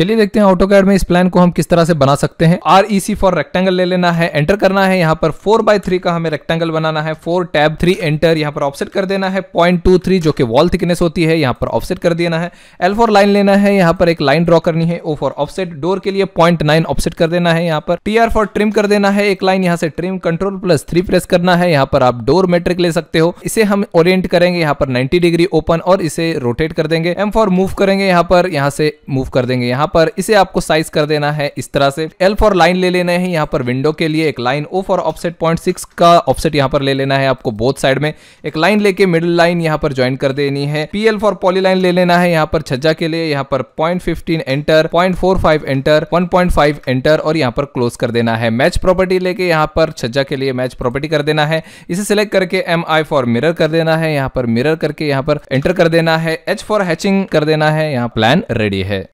चलिए देखते हैं ऑटो कैड में इस प्लान को हम किस तरह से बना सकते हैं R E C for rectangle ले लेना है एंटर करना है यहाँ पर फोर बाय थ्री का हमें रेक्टेंगल बनाना है फोर टैब थ्री एंटर यहाँ पर ऑफसेट कर देना है पॉइंट टू थ्री जो कि वॉल थिकनेस होती है यहाँ पर ऑफसेट कर देना है एल फॉर लाइन लेना है यहाँ पर एक लाइन ड्रॉ करनी है ओ फॉर ऑफसेट डोर के लिए पॉइंट नाइन ऑफसेट कर देना है यहाँ पर टी आर फॉर ट्रिम कर देना है एक लाइन यहाँ से trim control plus three press करना है यहाँ पर आप डोर मेट्रिक ले सकते हो इसे हम ओरियंट करेंगे यहाँ पर नाइनटी डिग्री ओपन और इसे रोटेट कर देंगे एम फॉर मूव करेंगे यहाँ पर यहाँ से मूव कर देंगे यहाँ यहाँ पर इसे आपको साइज कर देना है इस तरह से एल फॉर लाइन ले लेना है यहाँ पर विंडो के लिए एक line O for offset point six का ऑफसेट यहाँ पर ले लेना है आपको बोथ साइड में एक लाइन लेके मिडिल लाइन यहाँ पर ज्वाइन कर देनी है P L for polyline ले लेना है यहाँ पर छज्जा के लिए यहाँ पर point fifteen enter point four five enter one point five enter और यहाँ पर क्लोज कर देना है मैच प्रॉपर्टी लेके यहाँ पर छज्जा के लिए मैच प्रॉपर्टी कर देना है इसे सिलेक्ट करके एम आई फॉर मिरर कर देना है यहाँ पर मिरर करके यहाँ पर एंटर कर देना है एच फॉर हैचिंग कर देना है यहाँ प्लान रेडी है